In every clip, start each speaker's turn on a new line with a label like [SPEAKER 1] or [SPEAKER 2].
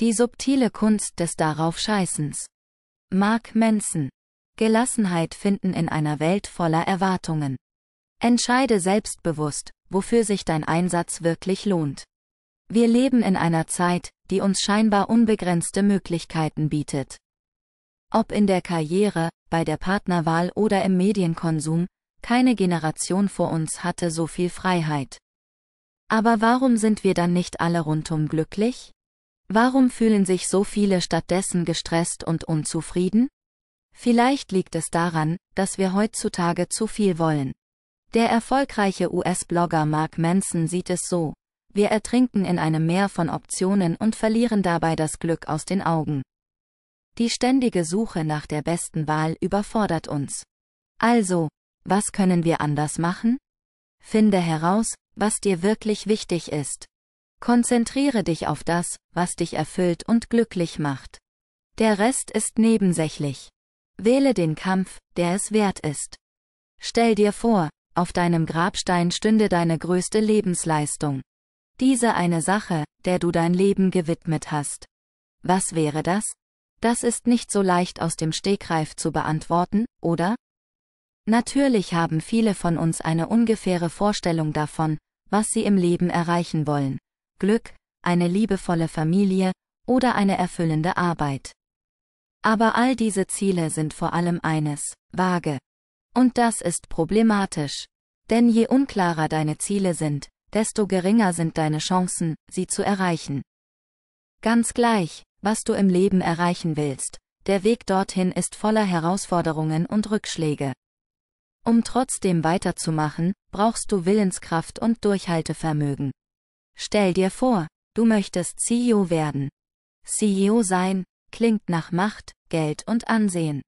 [SPEAKER 1] Die subtile Kunst des Daraufscheißens. Mark Manson. Gelassenheit finden in einer Welt voller Erwartungen. Entscheide selbstbewusst, wofür sich dein Einsatz wirklich lohnt. Wir leben in einer Zeit, die uns scheinbar unbegrenzte Möglichkeiten bietet. Ob in der Karriere, bei der Partnerwahl oder im Medienkonsum, keine Generation vor uns hatte so viel Freiheit. Aber warum sind wir dann nicht alle rundum glücklich? Warum fühlen sich so viele stattdessen gestresst und unzufrieden? Vielleicht liegt es daran, dass wir heutzutage zu viel wollen. Der erfolgreiche US-Blogger Mark Manson sieht es so. Wir ertrinken in einem Meer von Optionen und verlieren dabei das Glück aus den Augen. Die ständige Suche nach der besten Wahl überfordert uns. Also, was können wir anders machen? Finde heraus, was dir wirklich wichtig ist. Konzentriere dich auf das, was dich erfüllt und glücklich macht. Der Rest ist nebensächlich. Wähle den Kampf, der es wert ist. Stell dir vor, auf deinem Grabstein stünde deine größte Lebensleistung. Diese eine Sache, der du dein Leben gewidmet hast. Was wäre das? Das ist nicht so leicht aus dem Stegreif zu beantworten, oder? Natürlich haben viele von uns eine ungefähre Vorstellung davon, was sie im Leben erreichen wollen. Glück, eine liebevolle Familie oder eine erfüllende Arbeit. Aber all diese Ziele sind vor allem eines, vage. Und das ist problematisch. Denn je unklarer deine Ziele sind, desto geringer sind deine Chancen, sie zu erreichen. Ganz gleich, was du im Leben erreichen willst, der Weg dorthin ist voller Herausforderungen und Rückschläge. Um trotzdem weiterzumachen, brauchst du Willenskraft und Durchhaltevermögen. Stell dir vor, du möchtest CEO werden. CEO sein, klingt nach Macht, Geld und Ansehen.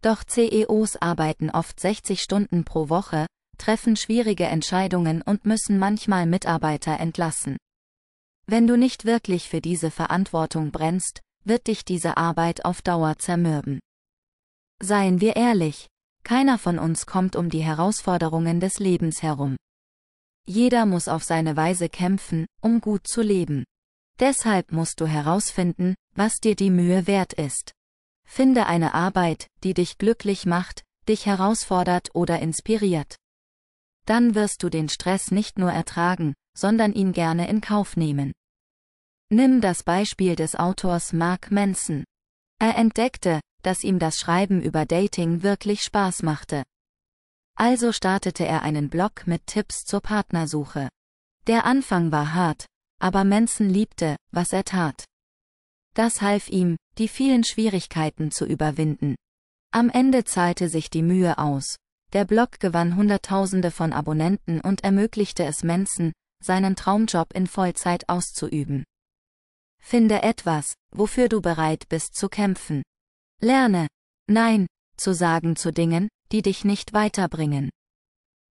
[SPEAKER 1] Doch CEOs arbeiten oft 60 Stunden pro Woche, treffen schwierige Entscheidungen und müssen manchmal Mitarbeiter entlassen. Wenn du nicht wirklich für diese Verantwortung brennst, wird dich diese Arbeit auf Dauer zermürben. Seien wir ehrlich, keiner von uns kommt um die Herausforderungen des Lebens herum. Jeder muss auf seine Weise kämpfen, um gut zu leben. Deshalb musst du herausfinden, was dir die Mühe wert ist. Finde eine Arbeit, die dich glücklich macht, dich herausfordert oder inspiriert. Dann wirst du den Stress nicht nur ertragen, sondern ihn gerne in Kauf nehmen. Nimm das Beispiel des Autors Mark Manson. Er entdeckte, dass ihm das Schreiben über Dating wirklich Spaß machte. Also startete er einen Blog mit Tipps zur Partnersuche. Der Anfang war hart, aber Manson liebte, was er tat. Das half ihm, die vielen Schwierigkeiten zu überwinden. Am Ende zahlte sich die Mühe aus. Der Blog gewann Hunderttausende von Abonnenten und ermöglichte es Manson, seinen Traumjob in Vollzeit auszuüben. Finde etwas, wofür du bereit bist zu kämpfen. Lerne, Nein, zu sagen zu Dingen, die dich nicht weiterbringen.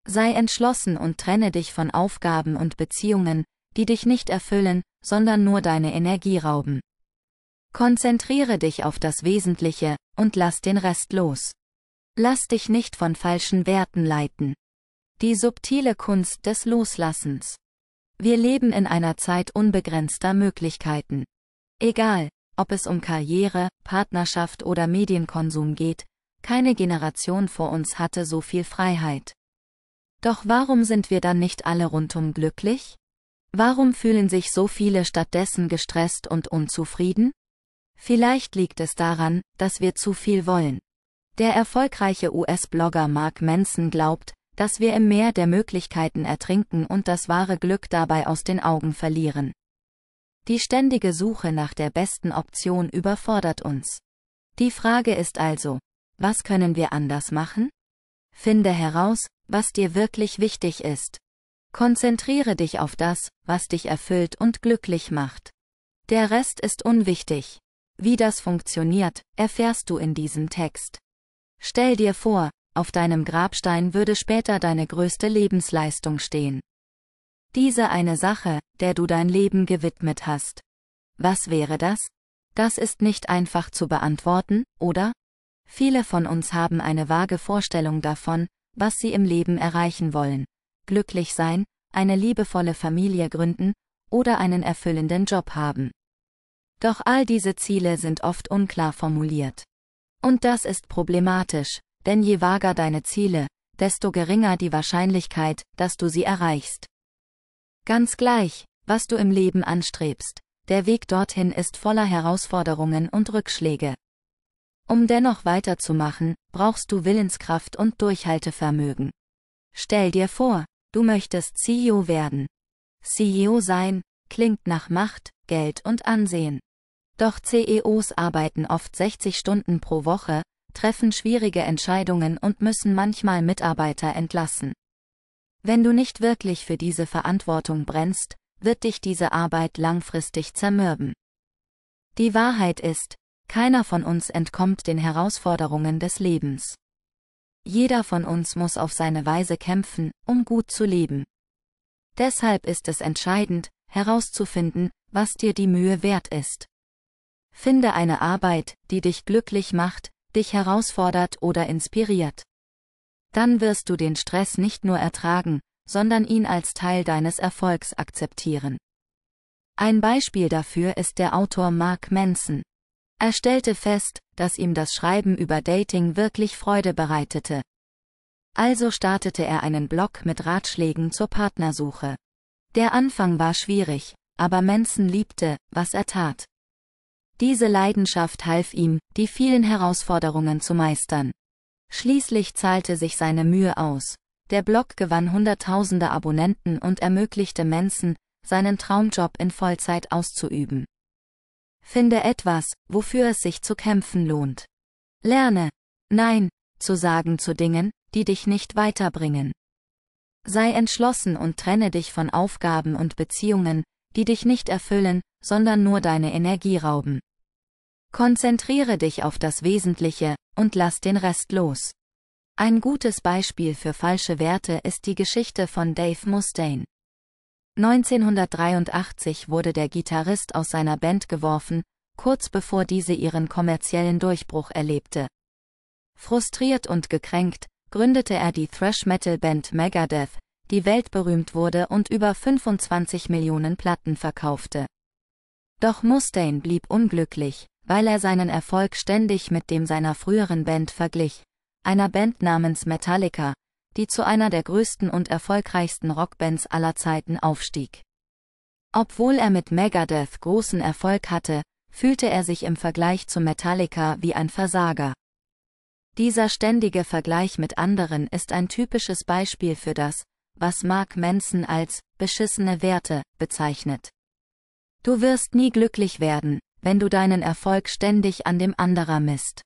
[SPEAKER 1] Sei entschlossen und trenne dich von Aufgaben und Beziehungen, die dich nicht erfüllen, sondern nur deine Energie rauben. Konzentriere dich auf das Wesentliche und lass den Rest los. Lass dich nicht von falschen Werten leiten. Die subtile Kunst des Loslassens. Wir leben in einer Zeit unbegrenzter Möglichkeiten. Egal, ob es um Karriere, Partnerschaft oder Medienkonsum geht, keine Generation vor uns hatte so viel Freiheit. Doch warum sind wir dann nicht alle rundum glücklich? Warum fühlen sich so viele stattdessen gestresst und unzufrieden? Vielleicht liegt es daran, dass wir zu viel wollen. Der erfolgreiche US-Blogger Mark Manson glaubt, dass wir im Meer der Möglichkeiten ertrinken und das wahre Glück dabei aus den Augen verlieren. Die ständige Suche nach der besten Option überfordert uns. Die Frage ist also, was können wir anders machen? Finde heraus, was dir wirklich wichtig ist. Konzentriere dich auf das, was dich erfüllt und glücklich macht. Der Rest ist unwichtig. Wie das funktioniert, erfährst du in diesem Text. Stell dir vor, auf deinem Grabstein würde später deine größte Lebensleistung stehen. Diese eine Sache, der du dein Leben gewidmet hast. Was wäre das? Das ist nicht einfach zu beantworten, oder? Viele von uns haben eine vage Vorstellung davon, was sie im Leben erreichen wollen. Glücklich sein, eine liebevolle Familie gründen oder einen erfüllenden Job haben. Doch all diese Ziele sind oft unklar formuliert. Und das ist problematisch, denn je vager deine Ziele, desto geringer die Wahrscheinlichkeit, dass du sie erreichst. Ganz gleich, was du im Leben anstrebst, der Weg dorthin ist voller Herausforderungen und Rückschläge. Um dennoch weiterzumachen, brauchst du Willenskraft und Durchhaltevermögen. Stell dir vor, du möchtest CEO werden. CEO sein, klingt nach Macht, Geld und Ansehen. Doch CEOs arbeiten oft 60 Stunden pro Woche, treffen schwierige Entscheidungen und müssen manchmal Mitarbeiter entlassen. Wenn du nicht wirklich für diese Verantwortung brennst, wird dich diese Arbeit langfristig zermürben. Die Wahrheit ist, keiner von uns entkommt den Herausforderungen des Lebens. Jeder von uns muss auf seine Weise kämpfen, um gut zu leben. Deshalb ist es entscheidend, herauszufinden, was dir die Mühe wert ist. Finde eine Arbeit, die dich glücklich macht, dich herausfordert oder inspiriert. Dann wirst du den Stress nicht nur ertragen, sondern ihn als Teil deines Erfolgs akzeptieren. Ein Beispiel dafür ist der Autor Mark Manson, er stellte fest, dass ihm das Schreiben über Dating wirklich Freude bereitete. Also startete er einen Blog mit Ratschlägen zur Partnersuche. Der Anfang war schwierig, aber Manson liebte, was er tat. Diese Leidenschaft half ihm, die vielen Herausforderungen zu meistern. Schließlich zahlte sich seine Mühe aus. Der Blog gewann Hunderttausende Abonnenten und ermöglichte Manson, seinen Traumjob in Vollzeit auszuüben. Finde etwas, wofür es sich zu kämpfen lohnt. Lerne, Nein zu sagen zu Dingen, die dich nicht weiterbringen. Sei entschlossen und trenne dich von Aufgaben und Beziehungen, die dich nicht erfüllen, sondern nur deine Energie rauben. Konzentriere dich auf das Wesentliche und lass den Rest los. Ein gutes Beispiel für falsche Werte ist die Geschichte von Dave Mustaine. 1983 wurde der Gitarrist aus seiner Band geworfen, kurz bevor diese ihren kommerziellen Durchbruch erlebte. Frustriert und gekränkt, gründete er die Thrash-Metal-Band Megadeth, die weltberühmt wurde und über 25 Millionen Platten verkaufte. Doch Mustaine blieb unglücklich, weil er seinen Erfolg ständig mit dem seiner früheren Band verglich, einer Band namens Metallica, die zu einer der größten und erfolgreichsten Rockbands aller Zeiten aufstieg. Obwohl er mit Megadeth großen Erfolg hatte, fühlte er sich im Vergleich zu Metallica wie ein Versager. Dieser ständige Vergleich mit anderen ist ein typisches Beispiel für das, was Mark Manson als beschissene Werte bezeichnet. Du wirst nie glücklich werden, wenn du deinen Erfolg ständig an dem anderer misst.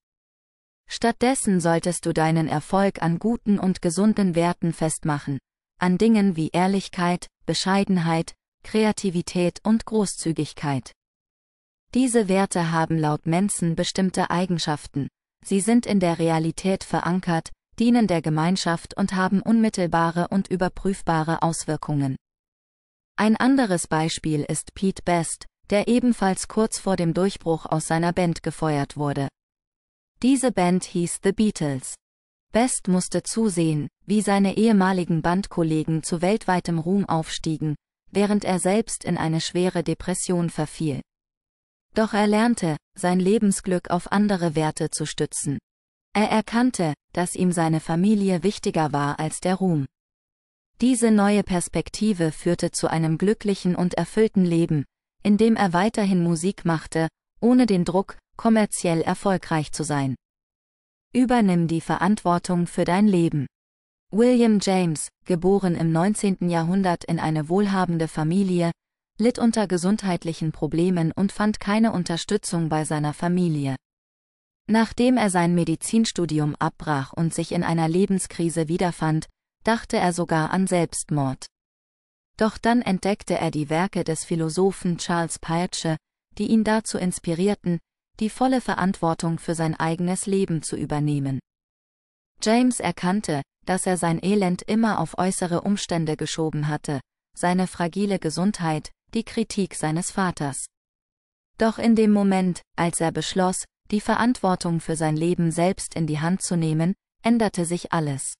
[SPEAKER 1] Stattdessen solltest du deinen Erfolg an guten und gesunden Werten festmachen, an Dingen wie Ehrlichkeit, Bescheidenheit, Kreativität und Großzügigkeit. Diese Werte haben laut Manson bestimmte Eigenschaften, sie sind in der Realität verankert, dienen der Gemeinschaft und haben unmittelbare und überprüfbare Auswirkungen. Ein anderes Beispiel ist Pete Best, der ebenfalls kurz vor dem Durchbruch aus seiner Band gefeuert wurde. Diese Band hieß The Beatles. Best musste zusehen, wie seine ehemaligen Bandkollegen zu weltweitem Ruhm aufstiegen, während er selbst in eine schwere Depression verfiel. Doch er lernte, sein Lebensglück auf andere Werte zu stützen. Er erkannte, dass ihm seine Familie wichtiger war als der Ruhm. Diese neue Perspektive führte zu einem glücklichen und erfüllten Leben, in dem er weiterhin Musik machte, ohne den Druck, kommerziell erfolgreich zu sein. Übernimm die Verantwortung für dein Leben. William James, geboren im 19. Jahrhundert in eine wohlhabende Familie, litt unter gesundheitlichen Problemen und fand keine Unterstützung bei seiner Familie. Nachdem er sein Medizinstudium abbrach und sich in einer Lebenskrise wiederfand, dachte er sogar an Selbstmord. Doch dann entdeckte er die Werke des Philosophen Charles Peirce, die ihn dazu inspirierten, die volle Verantwortung für sein eigenes Leben zu übernehmen. James erkannte, dass er sein Elend immer auf äußere Umstände geschoben hatte, seine fragile Gesundheit, die Kritik seines Vaters. Doch in dem Moment, als er beschloss, die Verantwortung für sein Leben selbst in die Hand zu nehmen, änderte sich alles.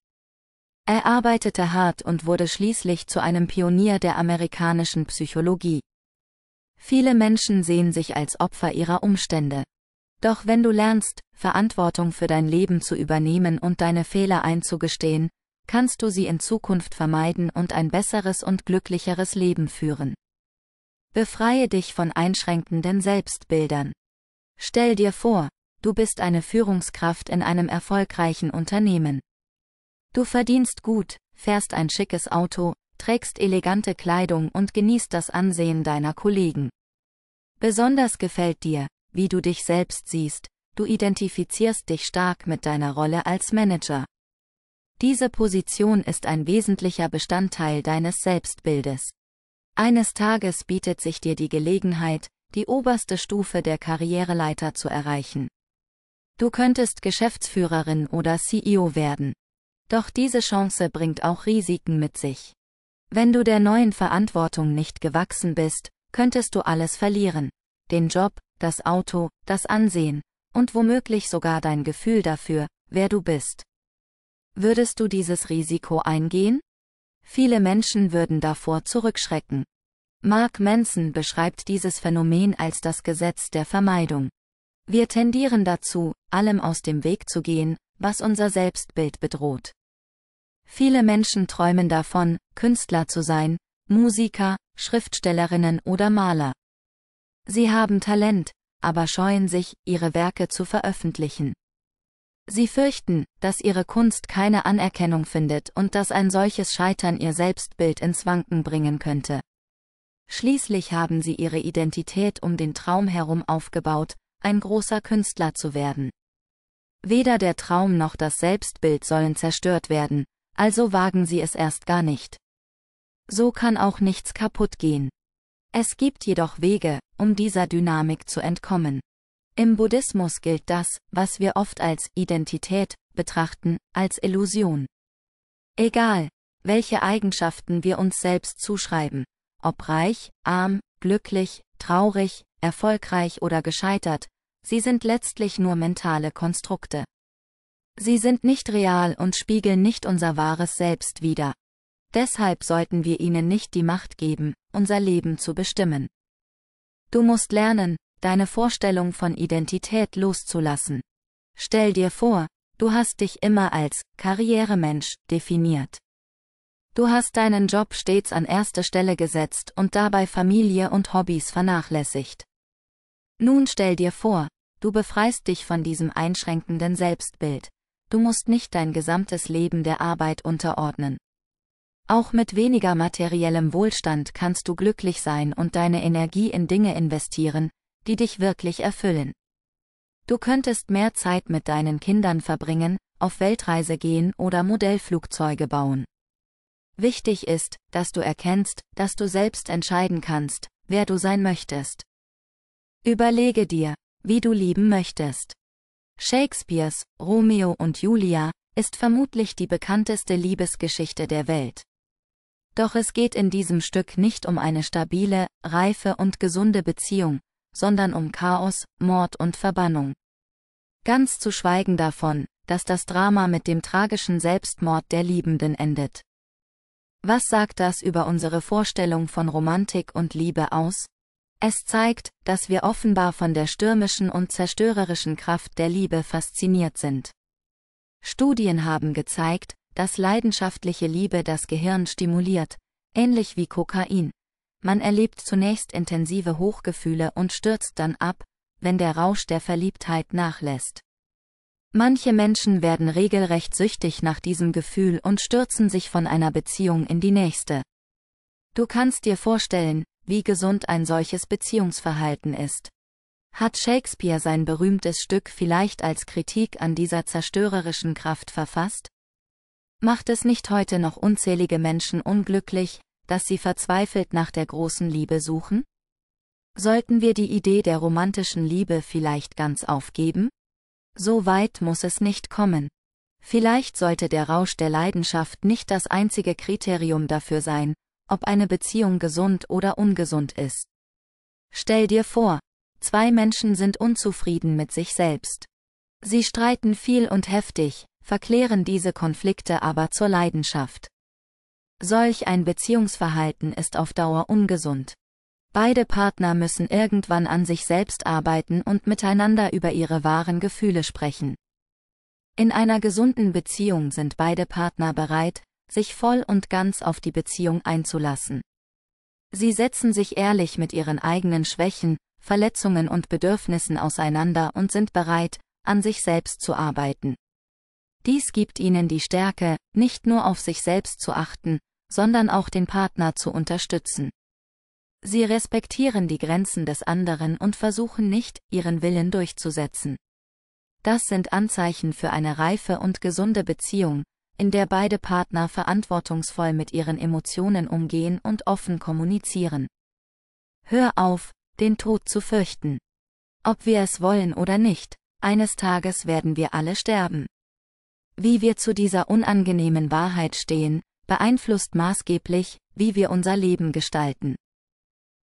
[SPEAKER 1] Er arbeitete hart und wurde schließlich zu einem Pionier der amerikanischen Psychologie. Viele Menschen sehen sich als Opfer ihrer Umstände. Doch wenn du lernst, Verantwortung für dein Leben zu übernehmen und deine Fehler einzugestehen, kannst du sie in Zukunft vermeiden und ein besseres und glücklicheres Leben führen. Befreie dich von einschränkenden Selbstbildern. Stell dir vor, du bist eine Führungskraft in einem erfolgreichen Unternehmen. Du verdienst gut, fährst ein schickes Auto, trägst elegante Kleidung und genießt das Ansehen deiner Kollegen. Besonders gefällt dir, wie du dich selbst siehst, du identifizierst dich stark mit deiner Rolle als Manager. Diese Position ist ein wesentlicher Bestandteil deines Selbstbildes. Eines Tages bietet sich dir die Gelegenheit, die oberste Stufe der Karriereleiter zu erreichen. Du könntest Geschäftsführerin oder CEO werden. Doch diese Chance bringt auch Risiken mit sich. Wenn du der neuen Verantwortung nicht gewachsen bist, könntest du alles verlieren. Den Job, das Auto, das Ansehen und womöglich sogar dein Gefühl dafür, wer du bist. Würdest du dieses Risiko eingehen? Viele Menschen würden davor zurückschrecken. Mark Manson beschreibt dieses Phänomen als das Gesetz der Vermeidung. Wir tendieren dazu, allem aus dem Weg zu gehen, was unser Selbstbild bedroht. Viele Menschen träumen davon, Künstler zu sein, Musiker, Schriftstellerinnen oder Maler. Sie haben Talent, aber scheuen sich, ihre Werke zu veröffentlichen. Sie fürchten, dass ihre Kunst keine Anerkennung findet und dass ein solches Scheitern ihr Selbstbild ins Wanken bringen könnte. Schließlich haben sie ihre Identität um den Traum herum aufgebaut, ein großer Künstler zu werden. Weder der Traum noch das Selbstbild sollen zerstört werden, also wagen sie es erst gar nicht. So kann auch nichts kaputt gehen. Es gibt jedoch Wege, um dieser Dynamik zu entkommen. Im Buddhismus gilt das, was wir oft als Identität betrachten, als Illusion. Egal, welche Eigenschaften wir uns selbst zuschreiben, ob reich, arm, glücklich, traurig, erfolgreich oder gescheitert, sie sind letztlich nur mentale Konstrukte. Sie sind nicht real und spiegeln nicht unser wahres Selbst wider. Deshalb sollten wir ihnen nicht die Macht geben, unser Leben zu bestimmen. Du musst lernen, deine Vorstellung von Identität loszulassen. Stell dir vor, du hast dich immer als Karrieremensch definiert. Du hast deinen Job stets an erste Stelle gesetzt und dabei Familie und Hobbys vernachlässigt. Nun stell dir vor, du befreist dich von diesem einschränkenden Selbstbild du musst nicht dein gesamtes Leben der Arbeit unterordnen. Auch mit weniger materiellem Wohlstand kannst du glücklich sein und deine Energie in Dinge investieren, die dich wirklich erfüllen. Du könntest mehr Zeit mit deinen Kindern verbringen, auf Weltreise gehen oder Modellflugzeuge bauen. Wichtig ist, dass du erkennst, dass du selbst entscheiden kannst, wer du sein möchtest. Überlege dir, wie du lieben möchtest. Shakespeares Romeo und Julia ist vermutlich die bekannteste Liebesgeschichte der Welt. Doch es geht in diesem Stück nicht um eine stabile, reife und gesunde Beziehung, sondern um Chaos, Mord und Verbannung. Ganz zu schweigen davon, dass das Drama mit dem tragischen Selbstmord der Liebenden endet. Was sagt das über unsere Vorstellung von Romantik und Liebe aus? Es zeigt, dass wir offenbar von der stürmischen und zerstörerischen Kraft der Liebe fasziniert sind. Studien haben gezeigt, dass leidenschaftliche Liebe das Gehirn stimuliert, ähnlich wie Kokain. Man erlebt zunächst intensive Hochgefühle und stürzt dann ab, wenn der Rausch der Verliebtheit nachlässt. Manche Menschen werden regelrecht süchtig nach diesem Gefühl und stürzen sich von einer Beziehung in die nächste. Du kannst dir vorstellen, wie gesund ein solches Beziehungsverhalten ist. Hat Shakespeare sein berühmtes Stück vielleicht als Kritik an dieser zerstörerischen Kraft verfasst? Macht es nicht heute noch unzählige Menschen unglücklich, dass sie verzweifelt nach der großen Liebe suchen? Sollten wir die Idee der romantischen Liebe vielleicht ganz aufgeben? So weit muss es nicht kommen. Vielleicht sollte der Rausch der Leidenschaft nicht das einzige Kriterium dafür sein, ob eine Beziehung gesund oder ungesund ist. Stell dir vor, zwei Menschen sind unzufrieden mit sich selbst. Sie streiten viel und heftig, verklären diese Konflikte aber zur Leidenschaft. Solch ein Beziehungsverhalten ist auf Dauer ungesund. Beide Partner müssen irgendwann an sich selbst arbeiten und miteinander über ihre wahren Gefühle sprechen. In einer gesunden Beziehung sind beide Partner bereit, sich voll und ganz auf die Beziehung einzulassen. Sie setzen sich ehrlich mit ihren eigenen Schwächen, Verletzungen und Bedürfnissen auseinander und sind bereit, an sich selbst zu arbeiten. Dies gibt ihnen die Stärke, nicht nur auf sich selbst zu achten, sondern auch den Partner zu unterstützen. Sie respektieren die Grenzen des anderen und versuchen nicht, ihren Willen durchzusetzen. Das sind Anzeichen für eine reife und gesunde Beziehung, in der beide Partner verantwortungsvoll mit ihren Emotionen umgehen und offen kommunizieren. Hör auf, den Tod zu fürchten. Ob wir es wollen oder nicht, eines Tages werden wir alle sterben. Wie wir zu dieser unangenehmen Wahrheit stehen, beeinflusst maßgeblich, wie wir unser Leben gestalten.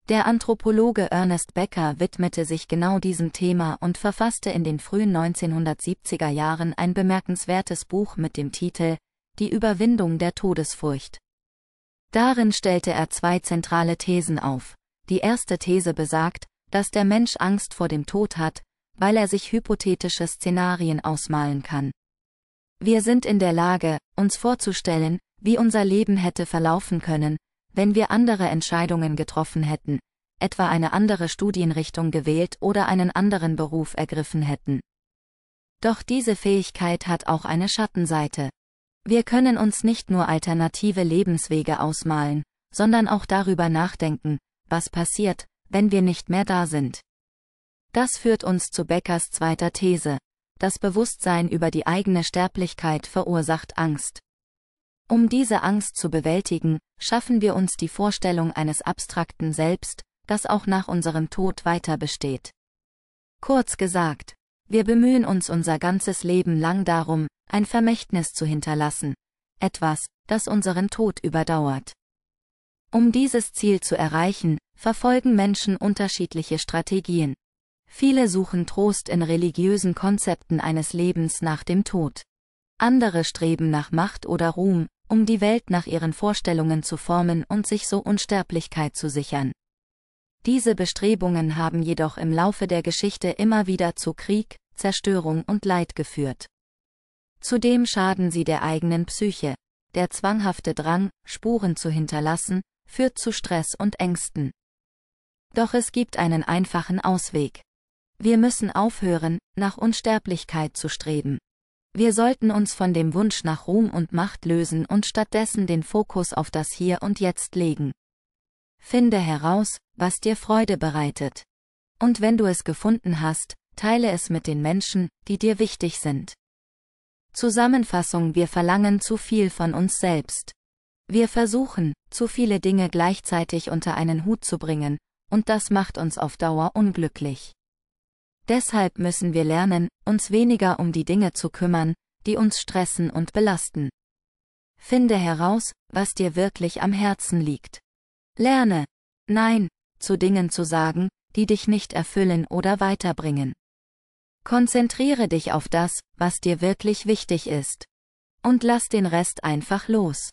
[SPEAKER 1] Der Anthropologe Ernest Becker widmete sich genau diesem Thema und verfasste in den frühen 1970er Jahren ein bemerkenswertes Buch mit dem Titel Die Überwindung der Todesfurcht. Darin stellte er zwei zentrale Thesen auf. Die erste These besagt, dass der Mensch Angst vor dem Tod hat, weil er sich hypothetische Szenarien ausmalen kann. Wir sind in der Lage, uns vorzustellen, wie unser Leben hätte verlaufen können, wenn wir andere Entscheidungen getroffen hätten, etwa eine andere Studienrichtung gewählt oder einen anderen Beruf ergriffen hätten. Doch diese Fähigkeit hat auch eine Schattenseite. Wir können uns nicht nur alternative Lebenswege ausmalen, sondern auch darüber nachdenken, was passiert, wenn wir nicht mehr da sind. Das führt uns zu Beckers zweiter These. Das Bewusstsein über die eigene Sterblichkeit verursacht Angst. Um diese Angst zu bewältigen, schaffen wir uns die Vorstellung eines abstrakten Selbst, das auch nach unserem Tod weiter besteht. Kurz gesagt, wir bemühen uns unser ganzes Leben lang darum, ein Vermächtnis zu hinterlassen, etwas, das unseren Tod überdauert. Um dieses Ziel zu erreichen, verfolgen Menschen unterschiedliche Strategien. Viele suchen Trost in religiösen Konzepten eines Lebens nach dem Tod. Andere streben nach Macht oder Ruhm, um die Welt nach ihren Vorstellungen zu formen und sich so Unsterblichkeit zu sichern. Diese Bestrebungen haben jedoch im Laufe der Geschichte immer wieder zu Krieg, Zerstörung und Leid geführt. Zudem schaden sie der eigenen Psyche. Der zwanghafte Drang, Spuren zu hinterlassen, führt zu Stress und Ängsten. Doch es gibt einen einfachen Ausweg. Wir müssen aufhören, nach Unsterblichkeit zu streben. Wir sollten uns von dem Wunsch nach Ruhm und Macht lösen und stattdessen den Fokus auf das Hier und Jetzt legen. Finde heraus, was dir Freude bereitet. Und wenn du es gefunden hast, teile es mit den Menschen, die dir wichtig sind. Zusammenfassung Wir verlangen zu viel von uns selbst. Wir versuchen, zu viele Dinge gleichzeitig unter einen Hut zu bringen, und das macht uns auf Dauer unglücklich. Deshalb müssen wir lernen, uns weniger um die Dinge zu kümmern, die uns stressen und belasten. Finde heraus, was dir wirklich am Herzen liegt. Lerne, Nein zu Dingen zu sagen, die dich nicht erfüllen oder weiterbringen. Konzentriere dich auf das, was dir wirklich wichtig ist. Und lass den Rest einfach los.